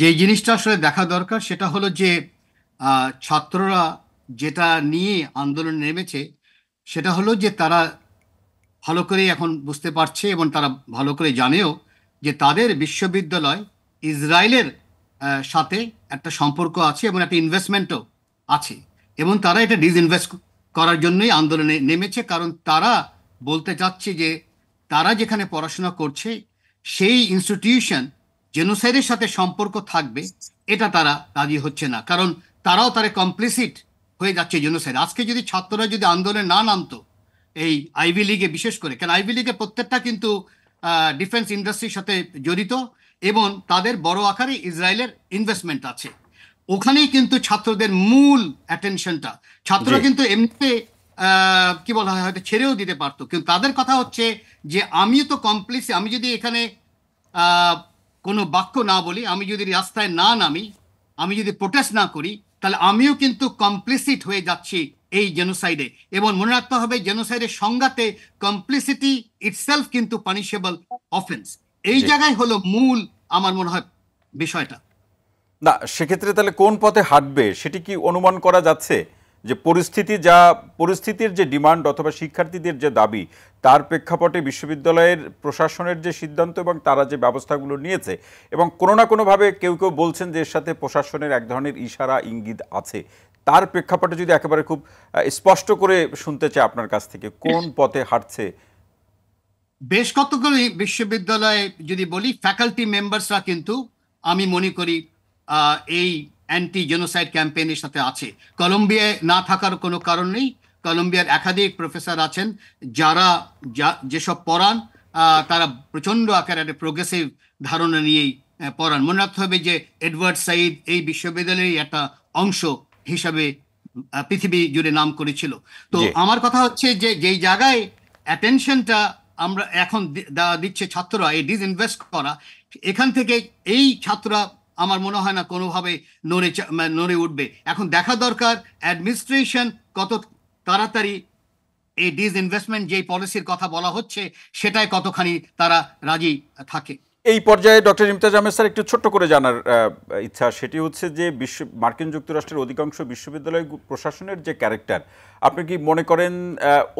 যে জিনিসটা আসলে দেখা দরকার সেটা হলো যে ছাত্ররা যেটা নিয়ে আন্দোলন নেমেছে সেটা হলো যে তারা ভালো করে এখন বুঝতে পারছে এবং তারা ভালো করে জানেও যে তাদের বিশ্ববিদ্যালয় ইসরায়েলের সাথে একটা সম্পর্ক আছে এবং একটা ইনভেস্টমেন্টও আছে এবং তারা এটা ডিসইনভেস্ট করার জন্যই আন্দোলনে নেমেছে কারণ তারা বলতে চাচ্ছে যে তারা যেখানে পড়াশোনা করছে সেই ইনস্টিটিউশন জেনোসাইডের সাথে সম্পর্ক থাকবে এটা তারা রাজি হচ্ছে না কারণ তারাও তারা কমপ্লিসিট হয়ে যাচ্ছে জেনোসাইড আজকে যদি ছাত্ররা যদি আন্দোলনে না নামতো এই আইভি লিগে বিশেষ করে কারণ আইভি লিগে প্রত্যেকটা কিন্তু ডিফেন্স ইন্ডাস্ট্রির সাথে জড়িত এবং তাদের বড় আকারে ইসরায়েলের ইনভেস্টমেন্ট আছে ওখানেই কিন্তু ছাত্রদের মূল অ্যাটেনশনটা ছাত্ররা কিন্তু এমনিতে কি বলা হয় হয়তো ছেড়েও দিতে পারতো কিন্তু তাদের কথা হচ্ছে যে আমি তো কমপ্লিসি আমি যদি এখানে কোনো বাক্য না বলি আমি যদি রাস্তায় না নামি আমি যদি প্রোটেস্ট না করি তাহলে আমিও কিন্তু কমপ্লিসিট হয়ে যাচ্ছি এই জেনোসাইডে এবং মনে রাখতে হবে জেনোসাইডের সংজ্ঞাতে কমপ্লিসিটি ইটসেলফ কিন্তু পানিশেবল অফেন্স এই জায়গায় হলো মূল আমার মনে হয় বিষয়টা না সেক্ষেত্রে তাহলে কোন পথে হাঁটবে সেটি কি অনুমান করা যাচ্ছে যে পরিস্থিতি যা পরিস্থিতির যে ডিমান্ড অথবা শিক্ষার্থীদের যে দাবি তার প্রেক্ষাপটে বিশ্ববিদ্যালয়ের প্রশাসনের যে সিদ্ধান্ত এবং তারা যে ব্যবস্থাগুলো নিয়েছে এবং কোনো না কোনোভাবে কেউ কেউ বলছেন যে এর সাথে প্রশাসনের এক ধরনের ইশারা ইঙ্গিত আছে তার প্রেক্ষাপটে যদি একেবারে খুব স্পষ্ট করে শুনতে চাই আপনার কাছ থেকে কোন পথে হাঁটছে বেশ কতগুলি বিশ্ববিদ্যালয়ে যদি বলি ফ্যাকাল্টি মেম্বার্সরা কিন্তু আমি মনে করি এই অ্যান্টি জেনোসাইড ক্যাম্পেইনের সাথে আছে কলম্বিয়ায় না থাকার কোনো কারণ নেই কলম্বিয়ার একাধিক প্রফেসর আছেন যারা যেসব পড়ান তারা প্রচণ্ড আকারে একটা প্রোগ্রেসিভ ধারণা নিয়েই পড়ান মনে রাখতে হবে যে এডওয়ার্ড সাইদ এই বিশ্ববিদ্যালয়ের একটা অংশ হিসাবে পৃথিবী জুড়ে নাম করেছিল তো আমার কথা হচ্ছে যে যেই জায়গায় অ্যাটেনশনটা আমরা এখন দিচ্ছে ছাত্ররা এই ইনভেস্ট করা এখান থেকে এই ছাত্ররা আমার মনে হয় না কোনোভাবে নড়ে নড়ে উঠবে এখন দেখা দরকার অ্যাডমিনিস্ট্রেশন কত তাড়াতাড়ি এই ইনভেস্টমেন্ট যেই পলিসির কথা বলা হচ্ছে সেটাই কতখানি তারা রাজি থাকে এই পর্যায়ে ডক্টর ইমতাজ আহমেদ স্যার একটু ছোট্ট করে জানার ইচ্ছা সেটি হচ্ছে যে বিশ্ব মার্কিন যুক্তরাষ্ট্রের অধিকাংশ বিশ্ববিদ্যালয় প্রশাসনের যে ক্যারেক্টার আপনি কি মনে করেন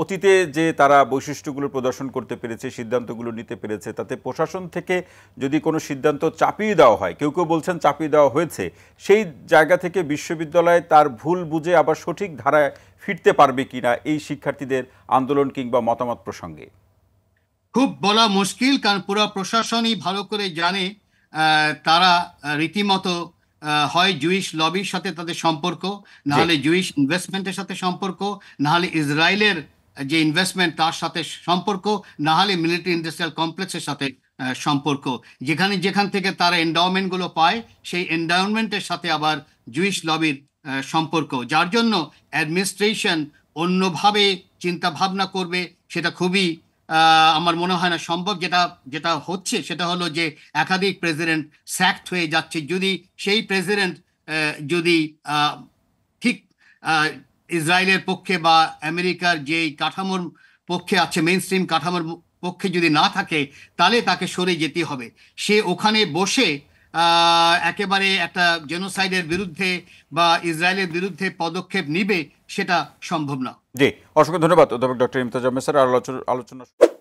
অতীতে যে তারা বৈশিষ্ট্যগুলো প্রদর্শন করতে পেরেছে সিদ্ধান্তগুলো নিতে পেরেছে তাতে প্রশাসন থেকে যদি কোনো সিদ্ধান্ত চাপিয়ে দেওয়া হয় কেউ কেউ বলছেন চাপিয়ে দেওয়া হয়েছে সেই জায়গা থেকে বিশ্ববিদ্যালয় তার ভুল বুঝে আবার সঠিক ধারায় ফিরতে পারবে কিনা এই শিক্ষার্থীদের আন্দোলন কিংবা মতামত প্রসঙ্গে খুব বলা মুশকিল কারণ পুরো প্রশাসনই ভালো করে জানে তারা রীতিমতো হয় জুইশ লবির সাথে তাদের সম্পর্ক না হলে জুইশ ইনভেস্টমেন্টের সাথে সম্পর্ক নাহলে ইসরায়েলের যে ইনভেস্টমেন্ট তার সাথে সম্পর্ক নাহলে মিলিটারি ইন্ডাস্ট্রিয়াল কমপ্লেক্সের সাথে সম্পর্ক যেখানে যেখান থেকে তারা গুলো পায় সেই এন্ডাওমেন্টের সাথে আবার জুইশ লবির সম্পর্ক যার জন্য অ্যাডমিনিস্ট্রেশন অন্যভাবে চিন্তাভাবনা করবে সেটা খুবই আমার মনে হয় না সম্ভব যেটা যেটা হচ্ছে সেটা হলো যে একাধিক প্রেসিডেন্ট স্যাক্ট হয়ে যাচ্ছে যদি সেই প্রেসিডেন্ট যদি ঠিক ইসরায়েলের পক্ষে বা আমেরিকার যেই কাঠামোর পক্ষে আছে মেন স্ট্রিম কাঠামোর পক্ষে যদি না থাকে তাহলে তাকে সরে যেতে হবে সে ওখানে বসে একেবারে একটা জেনোসাইডের বিরুদ্ধে বা ইসরায়েলের বিরুদ্ধে পদক্ষেপ নিবে সেটা সম্ভব না জি অসংখ্য ধন্যবাদ অধ্যাপক ডক্টর ইমতাজ মেসার আলোচনা